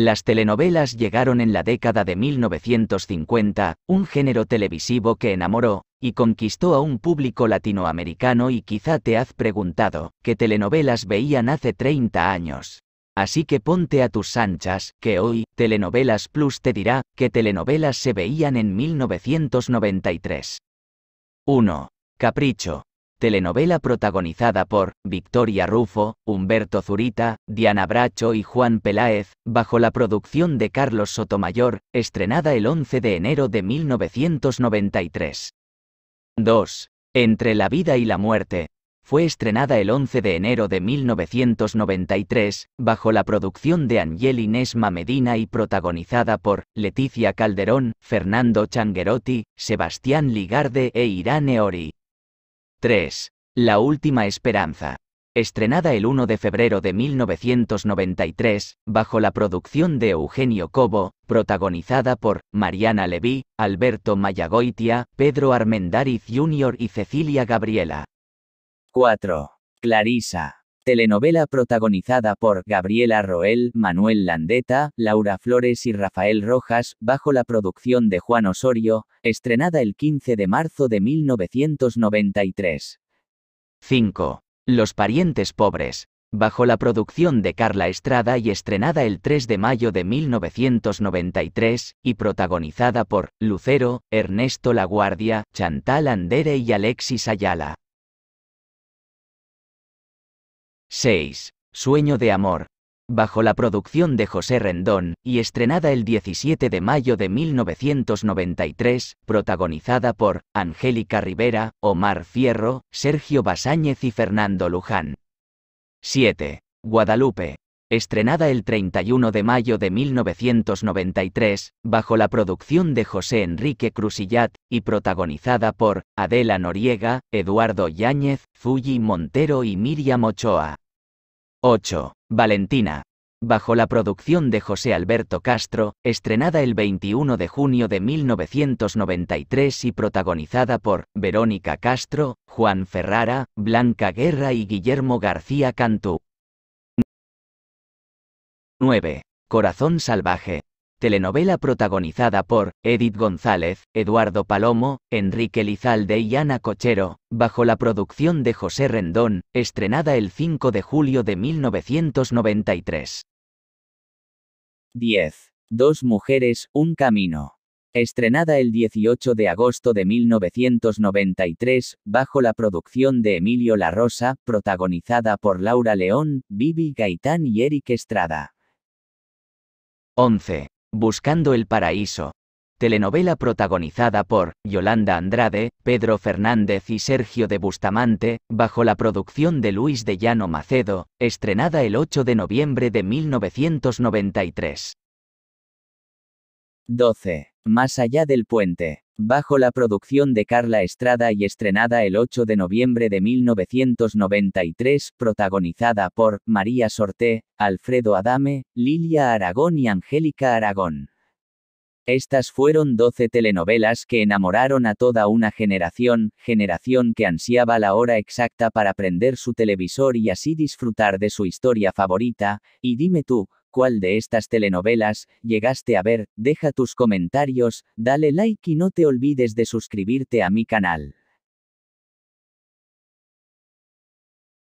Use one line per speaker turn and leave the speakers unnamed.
Las telenovelas llegaron en la década de 1950, un género televisivo que enamoró y conquistó a un público latinoamericano y quizá te has preguntado, ¿qué telenovelas veían hace 30 años? Así que ponte a tus anchas, que hoy, Telenovelas Plus te dirá, qué telenovelas se veían en 1993. 1. Capricho telenovela protagonizada por Victoria Rufo, Humberto Zurita, Diana Bracho y Juan Peláez, bajo la producción de Carlos Sotomayor, estrenada el 11 de enero de 1993. 2. Entre la vida y la muerte. Fue estrenada el 11 de enero de 1993, bajo la producción de Angel Inés Medina y protagonizada por Leticia Calderón, Fernando Changuerotti, Sebastián Ligarde e Irán Eori. 3. La Última Esperanza. Estrenada el 1 de febrero de 1993, bajo la producción de Eugenio Cobo, protagonizada por Mariana Levy, Alberto Mayagoitia, Pedro Armendáriz Jr. y Cecilia Gabriela. 4. Clarisa. Telenovela protagonizada por Gabriela Roel, Manuel Landeta, Laura Flores y Rafael Rojas, bajo la producción de Juan Osorio, estrenada el 15 de marzo de 1993. 5. Los parientes pobres, bajo la producción de Carla Estrada y estrenada el 3 de mayo de 1993, y protagonizada por Lucero, Ernesto Laguardia, Chantal Andere y Alexis Ayala. 6. Sueño de amor. Bajo la producción de José Rendón, y estrenada el 17 de mayo de 1993, protagonizada por Angélica Rivera, Omar Fierro, Sergio Basáñez y Fernando Luján. 7. Guadalupe estrenada el 31 de mayo de 1993, bajo la producción de José Enrique Cruzillat y protagonizada por Adela Noriega, Eduardo Yáñez, Fuji Montero y Miriam Ochoa. 8. Valentina. Bajo la producción de José Alberto Castro, estrenada el 21 de junio de 1993 y protagonizada por Verónica Castro, Juan Ferrara, Blanca Guerra y Guillermo García Cantú. 9. Corazón Salvaje. Telenovela protagonizada por Edith González, Eduardo Palomo, Enrique Lizalde y Ana Cochero, bajo la producción de José Rendón, estrenada el 5 de julio de 1993. 10. Dos mujeres, un camino. Estrenada el 18 de agosto de 1993, bajo la producción de Emilio La Rosa, protagonizada por Laura León, Vivi Gaitán y Eric Estrada. 11. Buscando el Paraíso. Telenovela protagonizada por Yolanda Andrade, Pedro Fernández y Sergio de Bustamante, bajo la producción de Luis de Llano Macedo, estrenada el 8 de noviembre de 1993. 12. Más allá del puente bajo la producción de Carla Estrada y estrenada el 8 de noviembre de 1993, protagonizada por María Sorté, Alfredo Adame, Lilia Aragón y Angélica Aragón. Estas fueron 12 telenovelas que enamoraron a toda una generación, generación que ansiaba la hora exacta para prender su televisor y así disfrutar de su historia favorita, y dime tú, ¿Cuál de estas telenovelas llegaste a ver? Deja tus comentarios, dale like y no te olvides de suscribirte a mi canal.